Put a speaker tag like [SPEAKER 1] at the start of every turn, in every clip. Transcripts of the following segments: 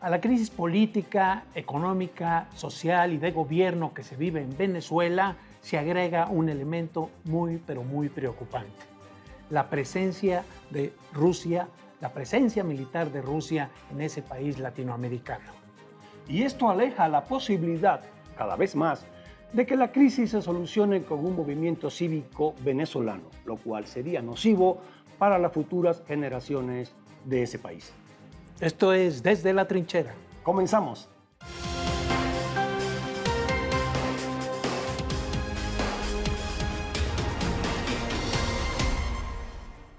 [SPEAKER 1] a la crisis política, económica, social y de gobierno
[SPEAKER 2] que se vive en Venezuela se agrega un elemento muy, pero muy preocupante. La presencia de Rusia, la presencia militar de Rusia
[SPEAKER 1] en ese país latinoamericano. Y esto aleja la posibilidad, cada vez más, de que la crisis se solucione con un movimiento cívico venezolano, lo cual sería nocivo para las futuras generaciones de ese país. Esto es Desde la Trinchera. Comenzamos.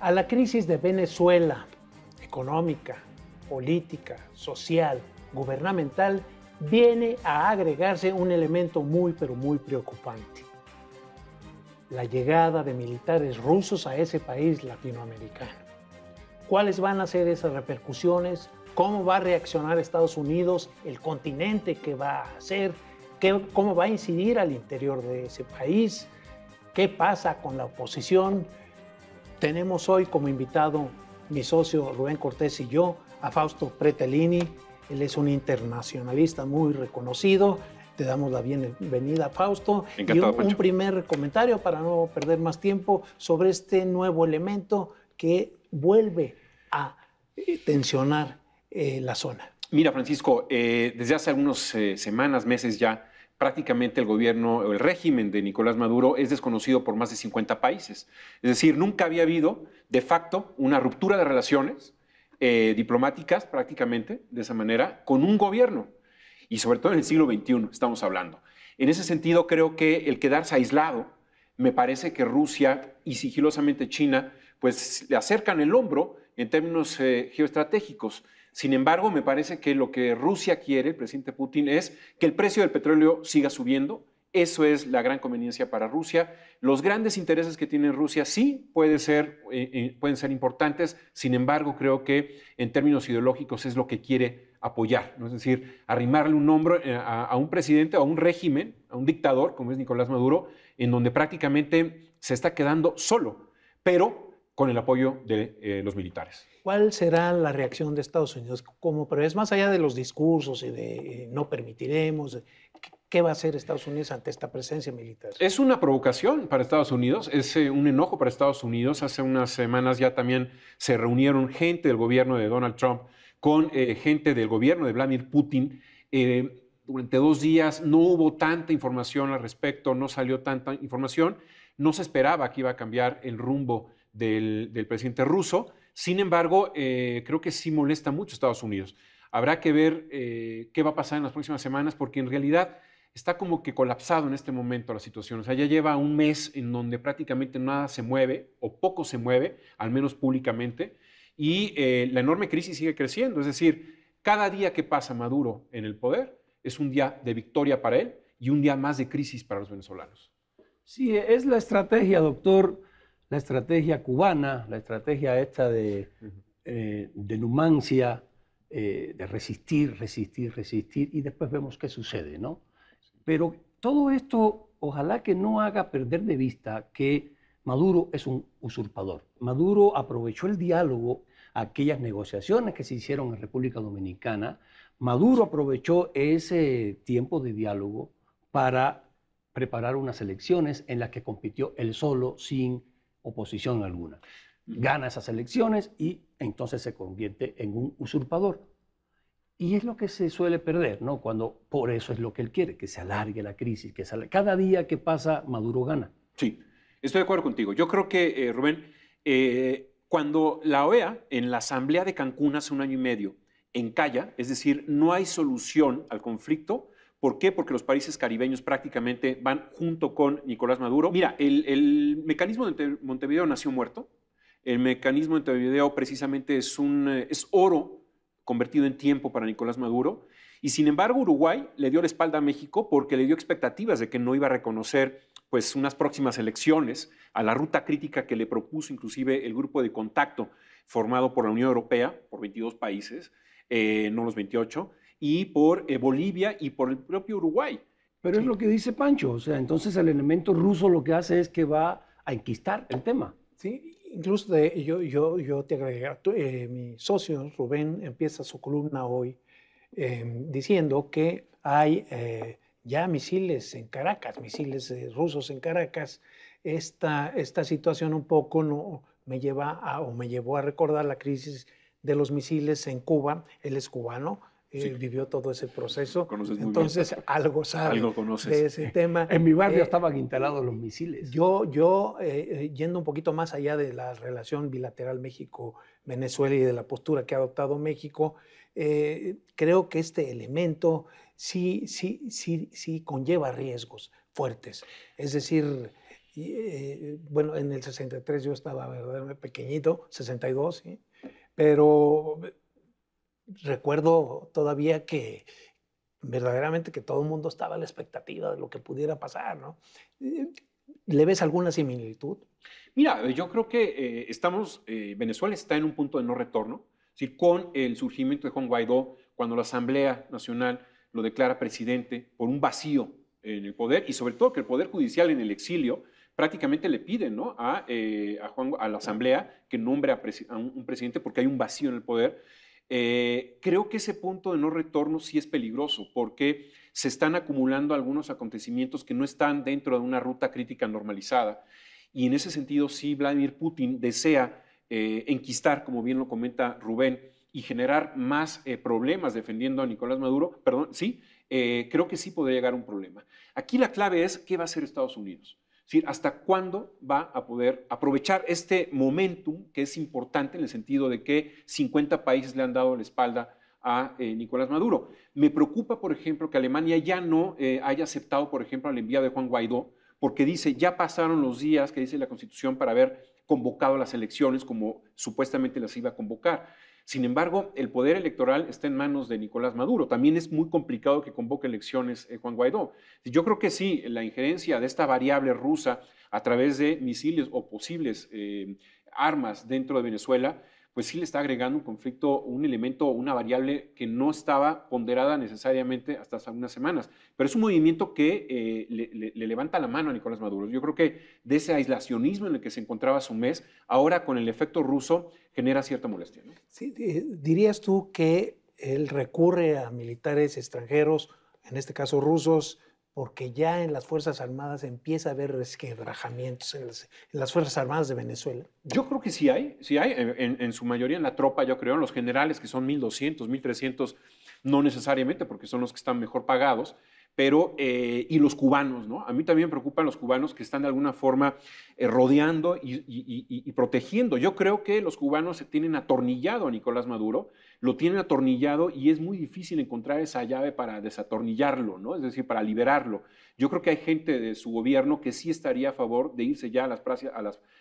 [SPEAKER 2] A la crisis de Venezuela, económica, política, social, gubernamental, viene a agregarse un elemento muy pero muy preocupante. La llegada de militares rusos a ese país latinoamericano cuáles van a ser esas repercusiones, cómo va a reaccionar Estados Unidos, el continente que va a hacer, qué, cómo va a incidir al interior de ese país, qué pasa con la oposición. Tenemos hoy como invitado mi socio Rubén Cortés y yo a Fausto Pretelini. Él es un internacionalista muy reconocido. Te damos la bienvenida, Fausto. y un, un primer comentario para no perder más tiempo sobre este nuevo elemento que vuelve a tensionar eh, la zona.
[SPEAKER 3] Mira, Francisco, eh, desde hace algunas eh, semanas, meses ya, prácticamente el gobierno, el régimen de Nicolás Maduro es desconocido por más de 50 países. Es decir, nunca había habido, de facto, una ruptura de relaciones diplomáticas, prácticamente, de esa manera, con un gobierno. Y sobre todo en el siglo XXI estamos hablando. En ese sentido, creo que el quedarse aislado, me parece que Rusia y sigilosamente China, pues le acercan el hombro en términos eh, geoestratégicos. Sin embargo, me parece que lo que Rusia quiere, el presidente Putin, es que el precio del petróleo siga subiendo. Eso es la gran conveniencia para Rusia. Los grandes intereses que tiene Rusia sí puede ser, eh, eh, pueden ser importantes, sin embargo creo que en términos ideológicos es lo que quiere apoyar, es decir, arrimarle un nombre a, un presidente, a un régimen, a un dictador como es Nicolás Maduro, en donde prácticamente se está quedando solo. Pero con el apoyo de eh, los militares.
[SPEAKER 2] ¿Cuál será la reacción de Estados Unidos? Como, pero es más allá de los discursos y de eh, no permitiremos. Eh, ¿qué, va a hacer Estados Unidos ante esta presencia militar?
[SPEAKER 3] Es una provocación para Estados Unidos, es un enojo para Estados Unidos. Hace unas semanas ya también se reunieron gente del gobierno de Donald Trump con gente del gobierno de Vladimir Putin durante dos días no hubo tanta información al respecto, no salió tanta información, no se esperaba que iba a cambiar el rumbo del, presidente ruso. Sin embargo, eh, creo que sí molesta mucho a Estados Unidos. Habrá que ver eh, qué va a pasar en las próximas semanas, porque en realidad está como que colapsado en este momento la situación. O sea, ya lleva un mes en donde prácticamente nada se mueve, o poco se mueve, al menos públicamente, y eh, la enorme crisis sigue creciendo. Es decir, cada día que pasa Maduro en el poder es un día de victoria para él y un día más de crisis para los venezolanos.
[SPEAKER 1] Sí, es la estrategia, doctor la estrategia cubana, la estrategia esta de, eh, de Numancia, eh, de resistir, resistir, resistir, y después vemos qué sucede, ¿no? Pero todo esto, ojalá que no haga perder de vista que Maduro es un usurpador. Maduro aprovechó el diálogo, aquellas negociaciones que se hicieron en República Dominicana. Maduro aprovechó ese tiempo de diálogo para preparar unas elecciones en las que compitió él solo, sin oposición alguna. Gana esas elecciones y entonces se convierte en un usurpador. Y es lo que se suele perder, ¿no? Cuando por eso es lo que él quiere, que se alargue la crisis, que cada día que pasa Maduro gana.
[SPEAKER 3] Sí, estoy de acuerdo contigo. Yo creo que, eh, Rubén, eh, cuando la OEA en la Asamblea de Cancún hace un año y medio encalla, es decir, no hay solución al conflicto, ¿Por qué? Porque los países caribeños prácticamente van junto con Nicolás Maduro. Mira, el, mecanismo de Montevideo nació muerto. El mecanismo de Montevideo precisamente es, un, eh, es oro convertido en tiempo para Nicolás Maduro. Y sin embargo, Uruguay le dio la espalda a México porque le dio expectativas de que no iba a reconocer pues, unas próximas elecciones a la ruta crítica que le propuso inclusive el grupo de contacto formado por la Unión Europea, por 22 países, eh, no los 28, y por eh, Bolivia y por el propio Uruguay. Pero es lo que
[SPEAKER 1] dice Pancho, o sea, entonces el elemento ruso lo que hace es que va a enquistar el tema. Sí, incluso yo, yo, yo te agregar, eh, mi socio Rubén empieza su
[SPEAKER 2] columna hoy em, diciendo que hay eh, ya misiles en Caracas, misiles rusos en Caracas. Esta, esta situación un poco no, me lleva a, o me llevó a recordar la crisis de los misiles en Cuba, él es cubano, eh, vivió todo ese proceso. Conoces Entonces, algo sabe de ese tema. En mi barrio eh, estaban instalados los misiles. Yo, yo eh, yendo un poquito más allá de la relación bilateral México-Venezuela y de la postura que ha adoptado México, creo que este elemento sí, sí, sí, sí conlleva riesgos fuertes. Es decir, bueno, en el 63 yo estaba verdaderamente pequeñito, 62, ¿sí? pero recuerdo todavía que verdaderamente que todo el mundo estaba a la expectativa de lo que pudiera pasar, ¿no? Eh, ¿Le ves alguna similitud?
[SPEAKER 3] Mira, yo creo que eh, estamos, eh, Venezuela está en un punto de no retorno, es con el surgimiento de Juan Guaidó, cuando la Asamblea Nacional lo declara presidente por un vacío en el poder y sobre todo que el Poder Judicial en el exilio prácticamente le pide ¿no? a, a, Juan, a la Asamblea que nombre a, un presidente porque hay un vacío en el poder. Eh, creo que ese punto de no retorno sí es peligroso porque se están acumulando algunos acontecimientos que no están dentro de una ruta crítica normalizada. Y en ese sentido, si Vladimir Putin desea eh, enquistar, como bien lo comenta Rubén, y generar más eh, problemas defendiendo a Nicolás Maduro, perdón, sí, creo que sí podría llegar un problema. Aquí la clave es qué va a hacer Estados Unidos decir, ¿hasta cuándo va a poder aprovechar este momentum que es importante en el sentido de que 50 países le han dado la espalda a eh, Nicolás Maduro? Me preocupa, por ejemplo, que Alemania ya no eh, haya aceptado, por ejemplo, el envío de Juan Guaidó, porque dice, ya pasaron los días que dice la Constitución para ver convocado a las elecciones como supuestamente las iba a convocar. Sin embargo, el poder electoral está en manos de Nicolás Maduro. También es muy complicado que convoque elecciones eh, Juan Guaidó. Yo creo que sí, la injerencia de esta variable rusa a través de misiles o posibles eh, armas dentro de Venezuela pues sí le está agregando un conflicto, un elemento, una variable que no estaba ponderada necesariamente hasta hace algunas semanas. Pero es un movimiento que eh, le, levanta la mano a Nicolás Maduro. Yo creo que de ese aislacionismo en el que se encontraba hace un mes, ahora con el efecto ruso genera cierta molestia.
[SPEAKER 2] Sí, dirías tú que él recurre a militares extranjeros, en este caso rusos, porque ya en las Fuerzas Armadas empieza a haber resquebrajamientos en las, Fuerzas Armadas de Venezuela?
[SPEAKER 3] Yo creo que sí hay, sí hay, en, en su mayoría en la tropa, yo creo, en los generales que son 1.200, 1.300, no necesariamente porque son los que están mejor pagados, pero eh, y los cubanos, ¿no? A mí también me preocupan los cubanos que están de alguna forma eh, rodeando y, protegiendo. Yo creo que los cubanos se tienen atornillado a Nicolás Maduro, lo tienen atornillado y es muy difícil encontrar esa llave para desatornillarlo, ¿no? Es decir, para liberarlo. Yo creo que hay gente de su gobierno que sí estaría a favor de irse ya a las,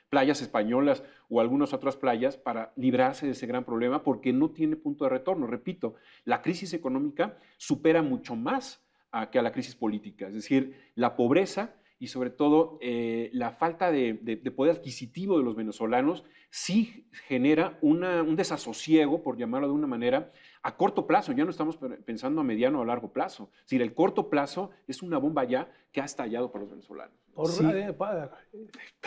[SPEAKER 3] playas, españolas o algunas otras playas para librarse de ese gran problema porque no tiene punto de retorno. Repito, la crisis económica supera mucho más a, que a la crisis política, es decir, la pobreza y sobre todo eh, la falta de, poder adquisitivo de los venezolanos sí genera un desasosiego, por llamarlo de una manera, a corto plazo, ya no estamos pensando a mediano o a largo plazo, es decir, el corto plazo es una bomba ya que ha estallado para los venezolanos.
[SPEAKER 2] Eh,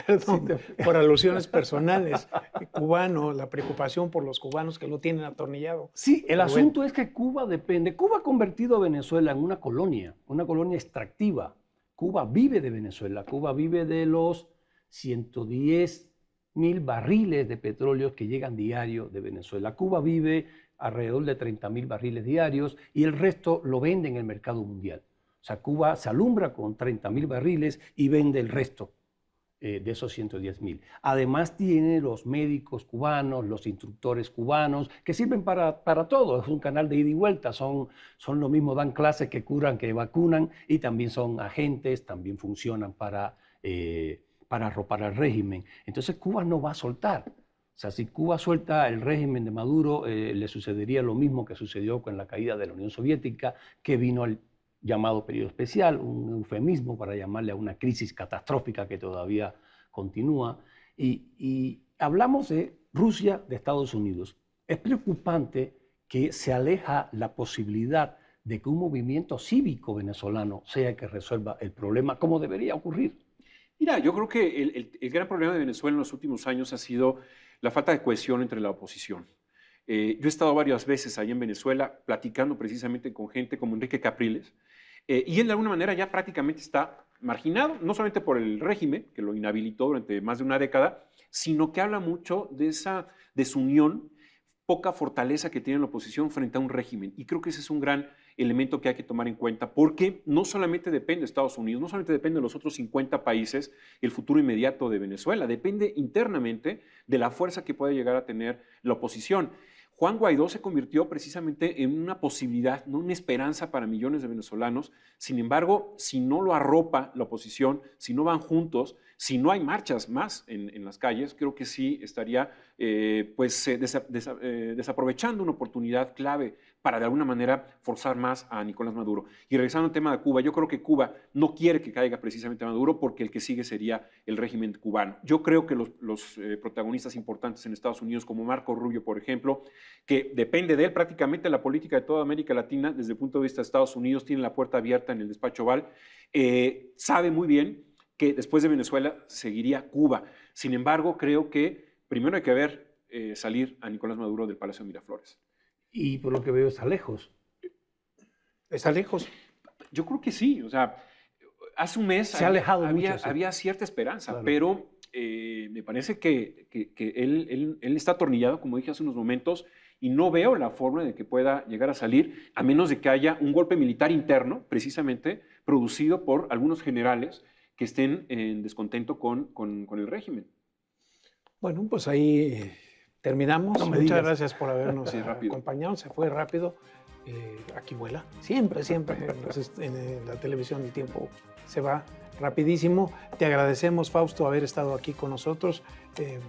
[SPEAKER 2] por, alusiones personales,
[SPEAKER 1] cubano, la preocupación por los cubanos que lo tienen atornillado. Sí, el asunto es que Cuba depende. Cuba ha convertido a Venezuela en una colonia, una colonia extractiva. Cuba vive de Venezuela, Cuba vive de los 110 mil barriles de petróleo que llegan diario de Venezuela. Cuba vive alrededor de 30 mil barriles diarios y el resto lo vende en el mercado mundial. O sea, Cuba se alumbra con 30.000 barriles y vende el resto eh, de esos 110.000. Además tiene los médicos cubanos, los instructores cubanos, que sirven para, todo. Es un canal de ida y vuelta. Son, son lo mismo, dan clases que curan, que vacunan y también son agentes, también funcionan para, eh, para arropar al régimen. Entonces Cuba no va a soltar. O sea, si Cuba suelta el régimen de Maduro, eh, le sucedería lo mismo que sucedió con la caída de la Unión Soviética, que vino al llamado periodo especial, un eufemismo para llamarle a una crisis catastrófica que todavía continúa. Y, hablamos de Rusia, de Estados Unidos. Es preocupante que se aleja la posibilidad de que un movimiento cívico venezolano sea el que resuelva el
[SPEAKER 3] problema como debería ocurrir. Mira, yo creo que el, gran problema de Venezuela en los últimos años ha sido la falta de cohesión entre la oposición. Eh, yo he estado varias veces ahí en Venezuela platicando precisamente con gente como Enrique Capriles, eh, y él de alguna manera ya prácticamente está marginado, no solamente por el régimen, que lo inhabilitó durante más de una década, sino que habla mucho de esa desunión, poca fortaleza que tiene la oposición frente a un régimen. Y creo que ese es un gran elemento que hay que tomar en cuenta, porque no solamente depende de Estados Unidos, no solamente depende de los otros 50 países el futuro inmediato de Venezuela, depende internamente de la fuerza que puede llegar a tener la oposición. Juan Guaidó se convirtió precisamente en una posibilidad, no una esperanza para millones de venezolanos. Sin embargo, si no lo arropa la oposición, si no van juntos, si no hay marchas más en, las calles, creo que sí estaría eh, pues, eh, eh, desaprovechando una oportunidad clave para de alguna manera forzar más a Nicolás Maduro. Y regresando al tema de Cuba, yo creo que Cuba no quiere que caiga precisamente Maduro porque el que sigue sería el régimen cubano. Yo creo que los, eh, protagonistas importantes en Estados Unidos, como Marco Rubio, por ejemplo, que depende de él prácticamente la política de toda América Latina, desde el punto de vista de Estados Unidos, tiene la puerta abierta en el despacho Oval, eh, sabe muy bien que después de Venezuela seguiría Cuba. Sin embargo, creo que primero hay que ver eh, salir a Nicolás Maduro del Palacio Miraflores
[SPEAKER 1] y por lo que veo está lejos.
[SPEAKER 3] Está lejos. Yo creo que sí, o sea, hace un mes Se ha alejado había, mucho, había cierta esperanza, pero eh, me parece que, él, está atornillado, como dije hace unos momentos, y no veo la forma de que pueda llegar a salir, a menos de que haya un golpe militar interno, precisamente, producido por algunos generales que estén en descontento con el régimen.
[SPEAKER 2] Bueno, pues ahí eh, Terminamos. Muchas gracias por habernos acompañado. Se fue rápido. Eh, aquí vuela. Siempre, siempre. en, la televisión el tiempo se va rapidísimo. Te agradecemos, Fausto, haber estado aquí con nosotros, eh,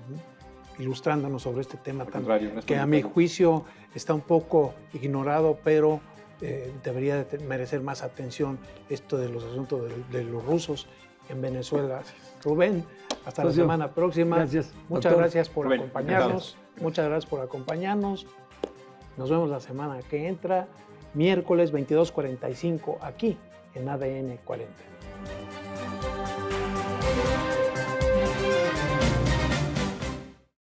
[SPEAKER 2] ilustrándonos sobre este tema tan, que a mi juicio está un poco ignorado, pero eh, debería merecer más atención esto de los asuntos de, los rusos en Venezuela. Rubén, hasta la semana próxima. Muchas gracias por acompañarnos. Muchas gracias por acompañarnos. Nos vemos la semana que entra, miércoles 22.45 aquí en ADN 40.